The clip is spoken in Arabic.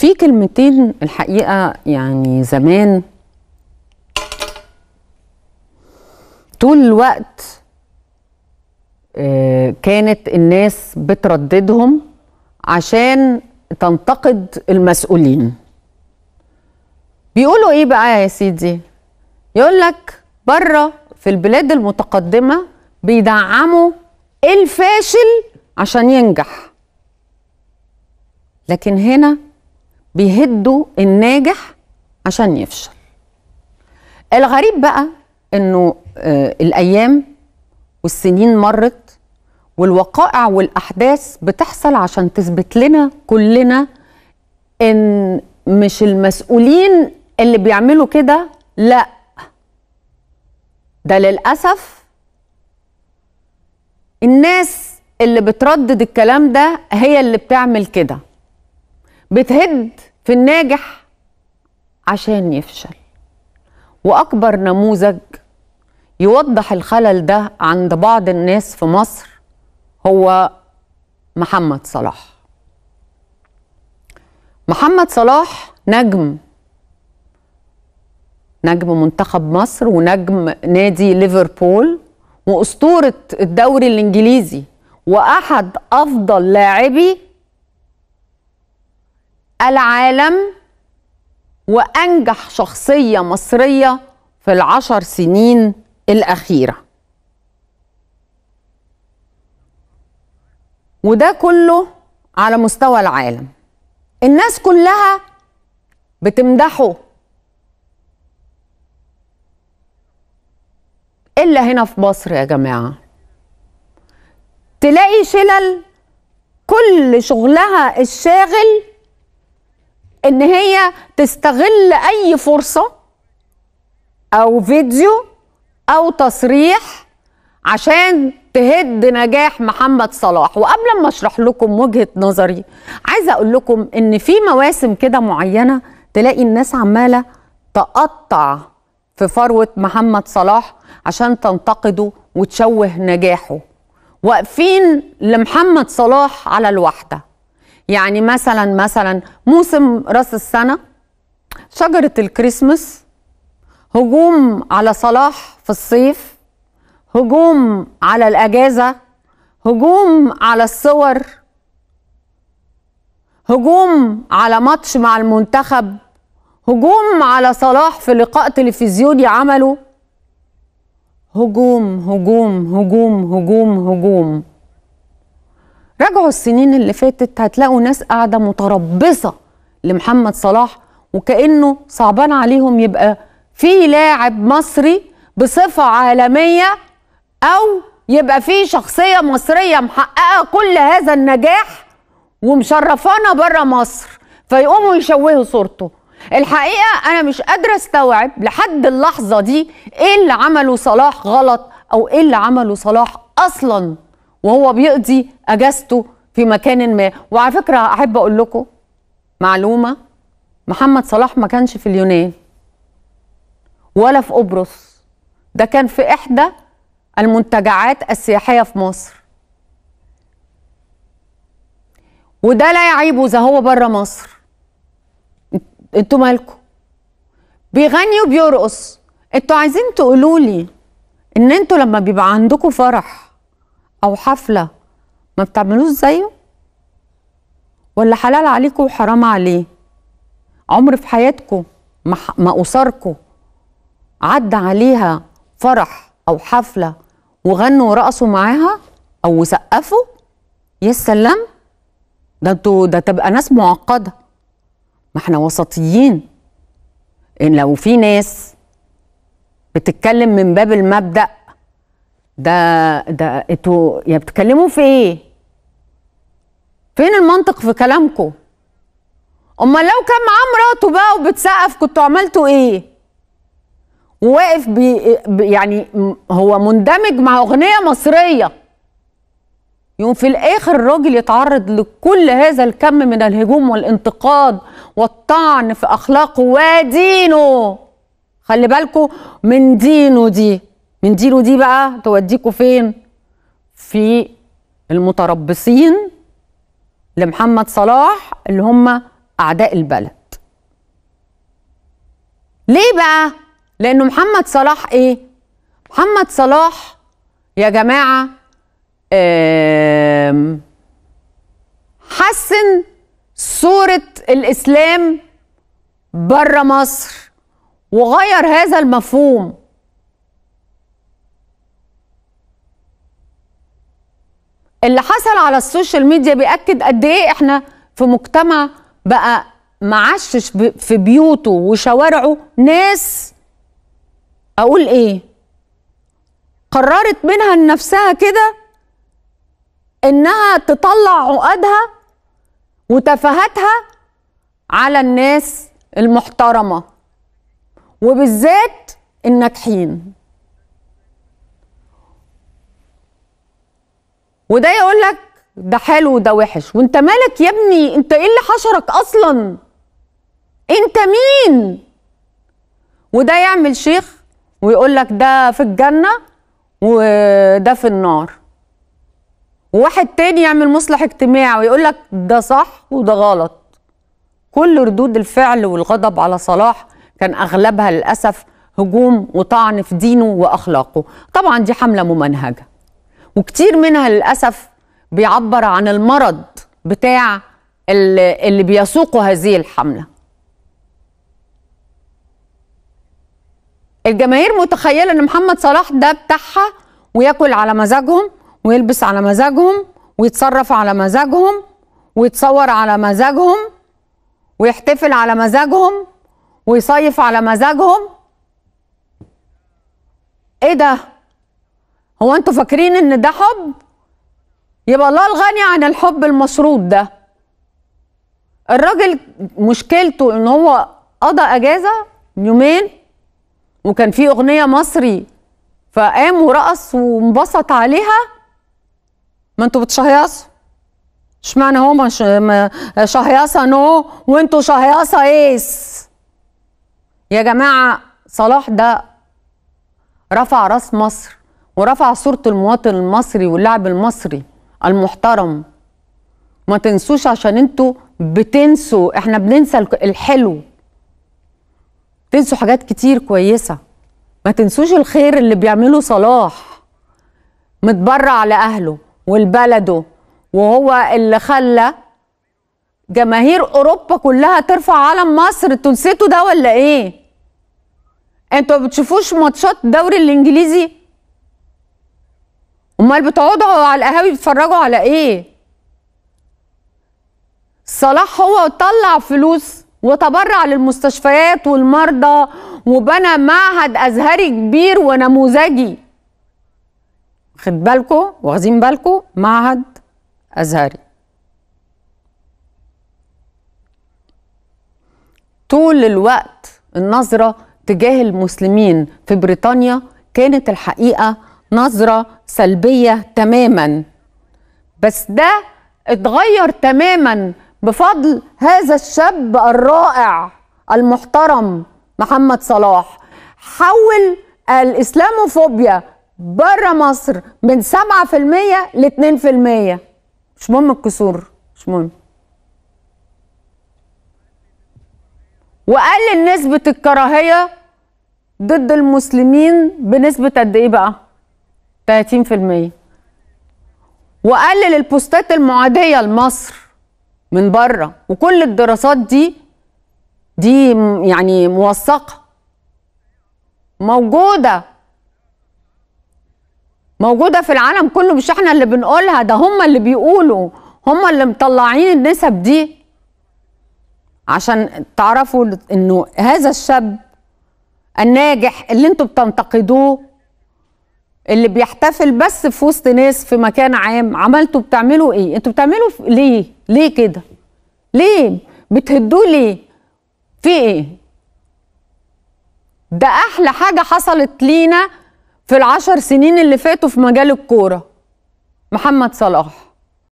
في كلمتين الحقيقه يعني زمان طول الوقت آه، كانت الناس بترددهم عشان تنتقد المسؤولين بيقولوا ايه بقى يا سيدي يقول لك بره في البلاد المتقدمه بيدعموا الفاشل عشان ينجح لكن هنا بيهدوا الناجح عشان يفشل الغريب بقى انه آه الايام والسنين مرت والوقائع والاحداث بتحصل عشان تثبت لنا كلنا ان مش المسؤولين اللي بيعملوا كده لا ده للاسف الناس اللي بتردد الكلام ده هي اللي بتعمل كده بتهد في الناجح عشان يفشل واكبر نموذج يوضح الخلل ده عند بعض الناس في مصر هو محمد صلاح محمد صلاح نجم نجم منتخب مصر ونجم نادي ليفربول واسطوره الدوري الانجليزي واحد افضل لاعبي العالم وأنجح شخصية مصرية في العشر سنين الأخيرة وده كله على مستوى العالم الناس كلها بتمدحه إلا هنا في مصر يا جماعة تلاقي شلل كل شغلها الشاغل ان هي تستغل اي فرصه او فيديو او تصريح عشان تهد نجاح محمد صلاح وقبل ما اشرح لكم وجهه نظري عايزه اقول لكم ان في مواسم كده معينه تلاقي الناس عماله تقطع في فروه محمد صلاح عشان تنتقده وتشوه نجاحه واقفين لمحمد صلاح على الوحده يعني مثلا مثلا موسم راس السنه شجره الكريسماس هجوم على صلاح في الصيف هجوم على الاجازه هجوم على الصور هجوم على ماتش مع المنتخب هجوم على صلاح في لقاء تلفزيوني عمله هجوم هجوم هجوم هجوم هجوم راجعوا السنين اللي فاتت هتلاقوا ناس قاعده متربصه لمحمد صلاح وكانه صعبان عليهم يبقى في لاعب مصري بصفه عالميه او يبقى في شخصيه مصريه محققه كل هذا النجاح ومشرفانا بره مصر فيقوموا يشوهوا صورته الحقيقه انا مش قادره استوعب لحد اللحظه دي ايه اللي عمله صلاح غلط او ايه اللي عمله صلاح اصلا وهو بيقضي اجازته في مكان ما وعلى فكره احب اقول لكم معلومه محمد صلاح ما كانش في اليونان ولا في قبرص ده كان في احدى المنتجعات السياحيه في مصر وده لا يعيبه اذا هو بره مصر انتوا مالكم بيغني وبيرقص انتوا عايزين تقولوا لي ان انتوا لما بيبقى عندكم فرح او حفله ما بتعملوش زيه ولا حلال عليكم وحرام عليه عمر في حياتكم ما اسركم عدى عليها فرح او حفله وغنوا ورقصوا معاها او سقفوا يا سلام ده انتوا ده تبقى ناس معقده ما احنا وسطيين ان لو في ناس بتتكلم من باب المبدا ده ده انتوا يا بتتكلموا في ايه؟ فين المنطق في كلامكم؟ امال لو كان معاه مراته بقى وبتسقف كنتوا عملتوا ايه؟ وواقف بي يعني هو مندمج مع اغنيه مصريه يوم في الاخر الراجل يتعرض لكل هذا الكم من الهجوم والانتقاد والطعن في اخلاقه ودينه خلي بالكم من دينه دي من دي ودي بقى توديكوا فين في المتربصين لمحمد صلاح اللي هم اعداء البلد ليه بقى لانه محمد صلاح ايه محمد صلاح يا جماعه حسن صوره الاسلام بره مصر وغير هذا المفهوم اللي حصل على السوشيال ميديا بياكد قد ايه احنا في مجتمع بقى معشش في بيوته وشوارعه ناس اقول ايه قررت منها نفسها كده انها تطلع عقدها وتفاهتها على الناس المحترمه وبالذات الناجحين وده يقول لك ده حلو وده وحش وانت مالك يا ابني انت ايه اللي حشرك اصلا انت مين وده يعمل شيخ ويقول لك ده في الجنه وده في النار وواحد تاني يعمل مصلح اجتماعي ويقول لك ده صح وده غلط كل ردود الفعل والغضب على صلاح كان اغلبها للاسف هجوم وطعن في دينه واخلاقه طبعا دي حمله ممنهجه وكتير منها للأسف بيعبر عن المرض بتاع اللي, بيسوقوا هذه الحملة الجماهير متخيلة أن محمد صلاح ده بتاعها وياكل على مزاجهم ويلبس على مزاجهم ويتصرف على مزاجهم ويتصور على مزاجهم ويحتفل على مزاجهم ويصيف على مزاجهم ايه ده هو انتوا فاكرين ان ده حب يبقى الله الغني عن الحب المشروط ده الراجل مشكلته ان هو قضى اجازه يومين وكان في اغنيه مصري فقام ورقص وانبسط عليها ما انتوا بتشهيصوا اشمعنى هو مش شهيصه نو وانتوا شهيصه ايس يا جماعه صلاح ده رفع راس مصر ورفع صورة المواطن المصري واللاعب المصري المحترم ما تنسوش عشان انتوا بتنسوا احنا بننسى الحلو تنسوا حاجات كتير كويسة ما تنسوش الخير اللي بيعمله صلاح متبرع على أهله ولبلده وهو اللي خلى جماهير أوروبا كلها ترفع علم مصر انتوا نسيتوا ده ولا ايه؟ انتوا ما بتشوفوش ماتشات الدوري الإنجليزي؟ امال بتقعدوا على القهاوي بتتفرجوا على ايه صلاح هو طلع فلوس وتبرع للمستشفيات والمرضى وبنى معهد ازهري كبير ونموذجي خد بالكو واخدين بالكو معهد ازهري طول الوقت النظره تجاه المسلمين في بريطانيا كانت الحقيقه نظره سلبيه تماما بس ده اتغير تماما بفضل هذا الشاب الرائع المحترم محمد صلاح حول الاسلاموفوبيا بره مصر من 7% ل 2% مش مهم الكسور مش مهم وقلل نسبه الكراهيه ضد المسلمين بنسبه قد ايه بقى 30% وقلل البوستات المعاديه لمصر من بره وكل الدراسات دي دي يعني موثقه موجوده موجوده في العالم كله مش احنا اللي بنقولها ده هم اللي بيقولوا هم اللي مطلعين النسب دي عشان تعرفوا انه هذا الشاب الناجح اللي انتوا بتنتقدوه اللي بيحتفل بس في وسط ناس في مكان عام عملتوا بتعملوا ايه انتوا بتعملوا ليه ليه كده ليه بتهدوه ليه في ايه ده احلى حاجه حصلت لينا في العشر سنين اللي فاتوا في مجال الكوره محمد صلاح